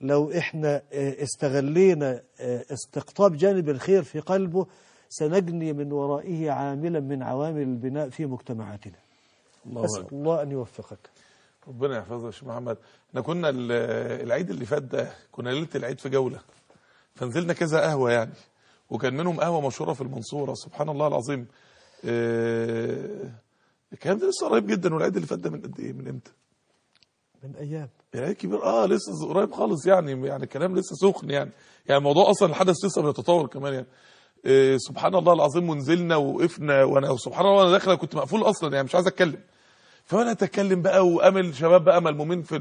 لو احنا آه، استغلينا آه، استقطاب جانب الخير في قلبه سنجني من ورائه عاملا من عوامل البناء في مجتمعاتنا الله أسأل أكبر. الله أن يوفقك ربنا يحفظك يا شيخ محمد احنا كنا العيد اللي فات ده كنا ليله العيد في جوله فنزلنا كذا قهوه يعني وكان منهم قهوه مشهوره في المنصوره سبحان الله العظيم آه الكلام ده لسه قريب جدا والعيد اللي فات ده من قد ايه من امتى من ايام يعني كبير اه لسه قريب خالص يعني يعني الكلام لسه سخن يعني يعني الموضوع اصلا الحدث لسه بيتطور كمان يعني إيه، سبحان الله العظيم ونزلنا ووقفنا وانا سبحان الله وانا داخل كنت مقفول اصلا يعني مش عايز اتكلم فانا اتكلم بقى وامل شباب بقى ملمومين في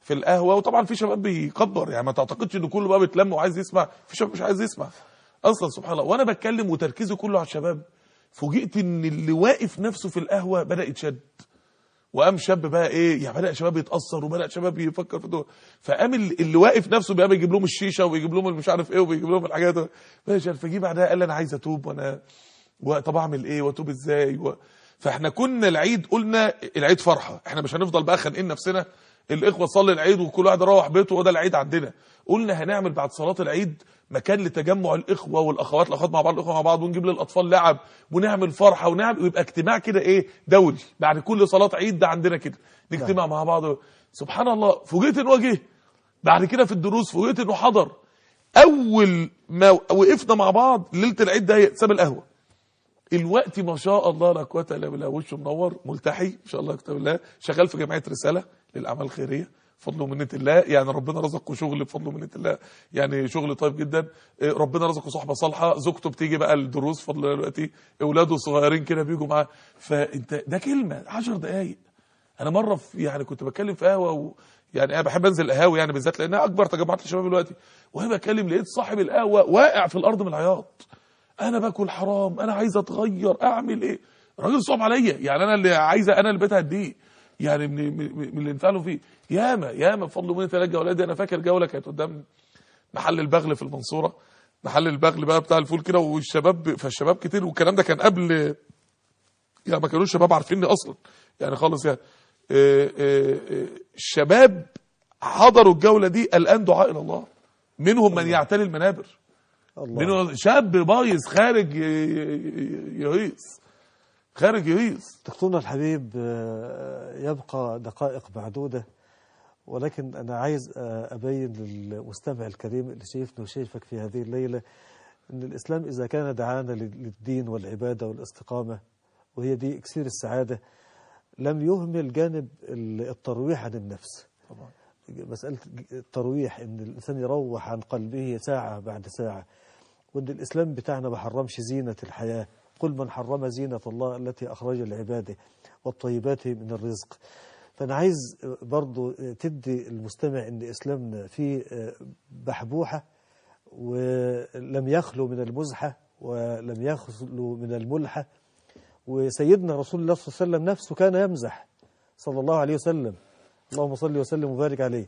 في القهوه وطبعا في شباب بيكبر يعني ما تعتقدش ان كله بقى بيتلم وعايز يسمع في شباب مش عايز يسمع اصلا سبحان الله وانا بتكلم وتركيزي كله على الشباب فوجئت ان اللي واقف نفسه في القهوه بدا يتشد وقام شاب بقى ايه يعني بدا شباب يتاثر وبدا شباب يفكر في دول فقام اللي واقف نفسه بقى بيجيب لهم الشيشه وبيجيب لهم مش عارف ايه وبيجيب لهم الحاجات فجي بعدها قال انا عايز اتوب وانا طب اعمل ايه واتوب ازاي و... فاحنا كنا العيد قلنا العيد فرحه احنا مش هنفضل بقى خانقين نفسنا الاخوه صلي العيد وكل واحد روح بيته وده العيد عندنا قلنا هنعمل بعد صلاه العيد مكان لتجمع الاخوه والاخوات الاخوات مع بعض الاخوه مع بعض ونجيب للاطفال لعب ونعمل فرحه ونعمل ويبقى اجتماع كده ايه دولي بعد كل صلاه عيد ده عندنا كده نجتمع نعم. مع بعض سبحان الله فوجئت ان هو جه بعد كده في الدروس فوجئت انه حضر اول ما وقفنا مع بعض ليله العيد ده ساب القهوه الوقت ما شاء الله لا قوه الا بالله وشه منور ملتحي ان شاء الله كتاب الله شغال في جمعيه رساله للاعمال الخيريه فضل ومنه الله يعني ربنا رزقه شغل بفضل ومنه الله يعني شغل طيب جدا إيه، ربنا رزقه صحبه صالحه زوجته بتيجي بقى الدروس فضل دلوقتي اولاده صغيرين كده بيجوا معاه فانت ده كلمه 10 دقائق انا مره في يعني كنت بتكلم في قهوه يعني انا بحب انزل القهاوي يعني بالذات لانها اكبر تجمعات الشباب دلوقتي وانا بكلم لقيت صاحب القهوه واقع في الارض من العياط انا باكل حرام انا عايز اتغير اعمل ايه راجل صعب عليا يعني انا اللي عايزه انا اللي بقيت هديه يعني من, من اللي نفعله فيه ياما ياما بفضل من ثلاث جولات انا فاكر جوله كانت قدام محل البغل في المنصوره محل البغل بقى بتاع الفول كده والشباب فالشباب كتير والكلام ده كان قبل يعني ما كانوش شباب عارفيني اصلا يعني خالص يعني الشباب آه، آه، آه، حضروا الجوله دي الان دعاء الى الله منهم من يعتلي المنابر الله. منهم شاب بايظ خارج يهيص خارج يغيظ دكتورنا الحبيب آه، يبقى دقائق معدودة ولكن أنا عايز آه، أبين للمستمع الكريم اللي شايفني وشايفك في هذه الليلة أن الإسلام إذا كان دعانا للدين والعبادة والاستقامة وهي دي إكسير السعادة لم يهمل جانب الترويح عن النفس طبعا. مسألة الترويح أن الإنسان يروح عن قلبه ساعة بعد ساعة وأن الإسلام بتاعنا ما حرمش زينة الحياة قل من حرم زينة الله التي أخرج لعباده والطيبات من الرزق فأنا عايز برضو تدي المستمع أن إسلامنا فيه بحبوحة ولم يخلو من المزحة ولم يخلو من الملحة وسيدنا رسول الله صلى الله عليه وسلم نفسه كان يمزح صلى الله عليه وسلم اللهم صل وسلم وبارك عليه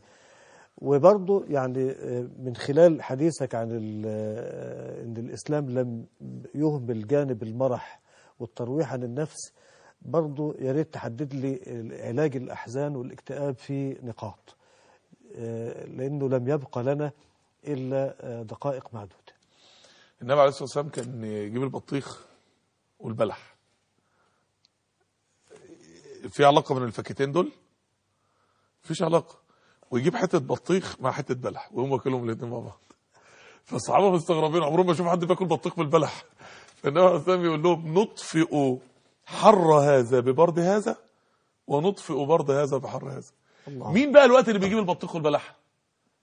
وبرضه يعني آه، من خلال حديثك عن آه، ان الاسلام لم يهمل جانب المرح والترويح عن النفس برضه يا ريت تحدد لي علاج الاحزان والاكتئاب في نقاط آه، لانه لم يبقى لنا الا دقائق معدوده. النبي عليه الصلاه والسلام كان يجيب البطيخ والبلح. في علاقه بين الفاكهتين دول؟ مفيش علاقه. ويجيب حته بطيخ مع حته بلح ويقوم واكلهم الاثنين مع بعض فالصحابه مستغربين عمرهم ما شافوا حد بياكل بطيخ بالبلح فالنبي عليه الصلاه يقول لهم نطفئ حر هذا ببرد هذا ونطفئ برد هذا بحر هذا الله. مين بقى الوقت اللي بيجيب البطيخ والبلح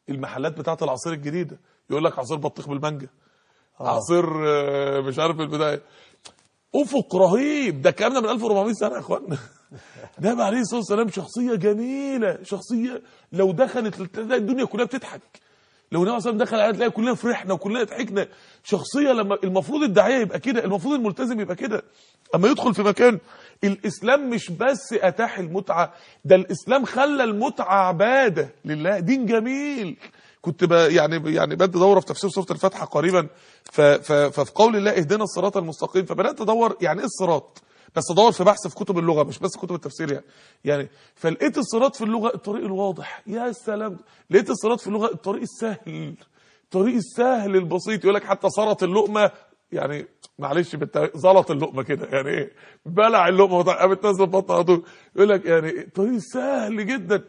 المحلات بتاعت العصير الجديده يقول لك عصير بطيخ بالمانجا آه. عصير آه، مش عارف البدايه افق رهيب ده كلامنا من 1400 سنه يا اخوانا [laughs] النبي عليه الصلاه والسلام شخصيه جميله شخصيه لو دخلت تلاقي الدنيا كلها بتضحك لو النبي عليه دخل عليها تلاقي كلنا فرحنا وكلنا ضحكنا شخصيه لما المفروض الداعيه يبقى كده المفروض الملتزم يبقى كده اما يدخل في مكان الاسلام مش بس اتاح المتعه ده الاسلام خلى المتعه عباده لله دين جميل كنت يعني يعني بدي دوره في تفسير سوره الفاتحه قريبا ففي قول الله اهدنا الصراط المستقيم فبدات ادور يعني ايه الصراط بس ادور في بحث في كتب اللغه مش بس كتب التفسير يعني يعني فلقيت الصراط في اللغه الطريق الواضح يا سلام لقيت الصراط في اللغه الطريق السهل الطريق السهل البسيط يقول لك حتى صرت اللقمه يعني معلش زلط اللقمه كده يعني ايه بلع اللقمه قامت نازله بطنها طول يقول لك يعني طريق سهل جدا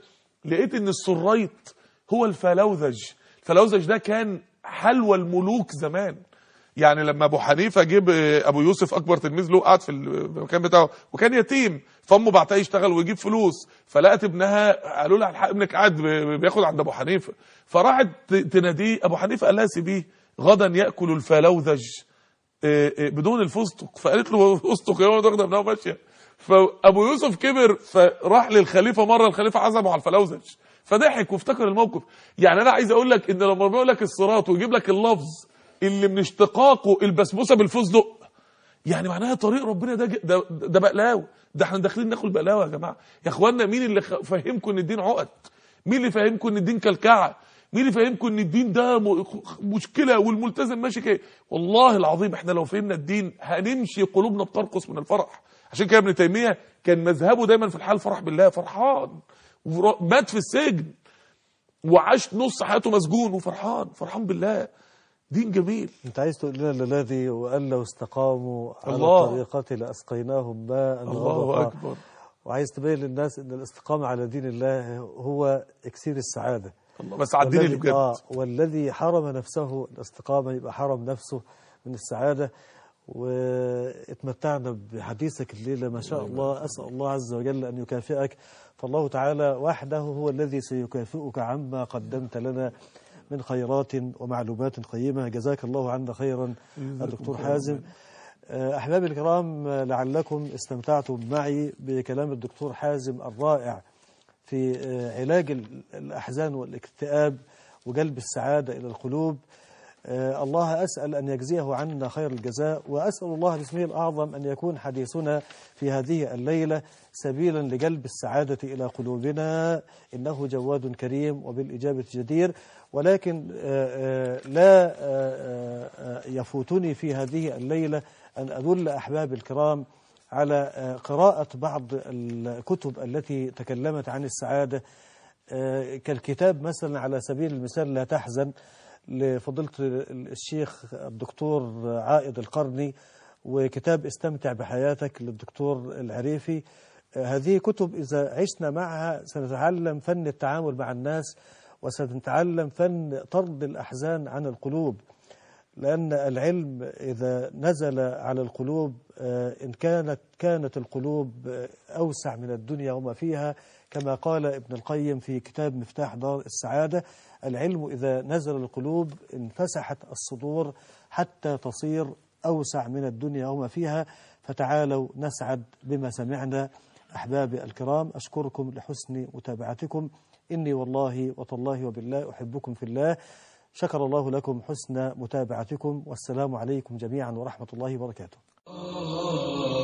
لقيت ان السريط هو الفلوذج الفلوذج ده كان حلوى الملوك زمان يعني لما ابو حنيفه جيب آه، ابو يوسف اكبر تلميذ له قعد في المكان بتاعه وكان يتيم فامه بعتها يشتغل ويجيب فلوس فلقت ابنها قالوا لها الحق ابنك قاعد بياخد عند ابو حنيفه فراحت تناديه ابو حنيفه قال لها سيبيه غدا ياكل الفلوذج آه، آه، بدون الفستق فقالت له [laughs] فستق يا واخده ابنها وماشيه فابو يوسف كبر فراح للخليفه مره الخليفه عزمه على الفلوذج فضحك وافتكر الموقف يعني انا عايز اقول لك ان لما بيقول لك الصراط ويجيب لك اللفظ اللي من اشتقاقه البسبوسه بالفستق يعني معناها طريق ربنا ده ده, ده بقلاوه ده احنا داخلين ناكل بقلاوه يا جماعه يا اخوانا مين اللي فهمكم ان الدين عقد مين اللي فهمكم ان الدين كلكعه مين اللي فهمكم ان الدين ده مشكله والملتزم ماشي كده والله العظيم احنا لو فهمنا الدين هنمشي قلوبنا بترقص من الفرح عشان كده ابن تيميه كان مذهبه دايما في الحال فرح بالله فرحان مات في السجن وعاش نص حياته مسجون وفرحان فرحان بالله دين جميل انت عايز تقول لنا الذي وقال لو استقاموا الله. على طريقتي لاسقيناهم ماء الله اكبر وعايز تبين للناس ان الاستقامه على دين الله هو اكسير السعاده الله بس على الدين اللي آه والذي حرم نفسه الاستقامه يبقى حرم نفسه من السعاده واتمتعنا بحديثك الليلة ما شاء الله أسأل الله عز وجل أن يكافئك فالله تعالى وحده هو الذي سيكافئك عما قدمت لنا من خيرات ومعلومات قيمة جزاك الله عنا خيرا الدكتور حازم آه، أحبابي الكرام آه، لعلكم استمتعتم معي بكلام الدكتور حازم الرائع في آه، علاج الأحزان والاكتئاب وجلب السعادة إلى القلوب آه، الله أسأل أن يجزيه عنا خير الجزاء وأسأل الله باسمه الأعظم أن يكون حديثنا في هذه الليلة سبيلا لجلب السعادة إلى قلوبنا إنه جواد كريم وبالإجابة جدير ولكن آه، آه، لا يفوتني في هذه الليلة أن أدل أحباب الكرام على قراءة بعض الكتب التي تكلمت عن السعادة كالكتاب مثلا على سبيل المثال لا تحزن لفضيلة الشيخ الدكتور عائد القرني وكتاب استمتع بحياتك للدكتور العريفي هذه كتب إذا عشنا معها سنتعلم فن التعامل مع الناس وسنتعلم فن طرد الأحزان عن القلوب لأن العلم إذا نزل على القلوب آه، إن كانت كانت القلوب آه، أوسع من الدنيا وما فيها كما قال ابن القيم في كتاب مفتاح دار السعادة العلم إذا نزل القلوب انفسحت الصدور حتى تصير أوسع من الدنيا وما فيها فتعالوا نسعد بما سمعنا أحبابي الكرام أشكركم لحسن متابعتكم إني والله وتالله وبالله أحبكم في الله شكر الله لكم حسن متابعتكم والسلام عليكم جميعا ورحمة الله وبركاته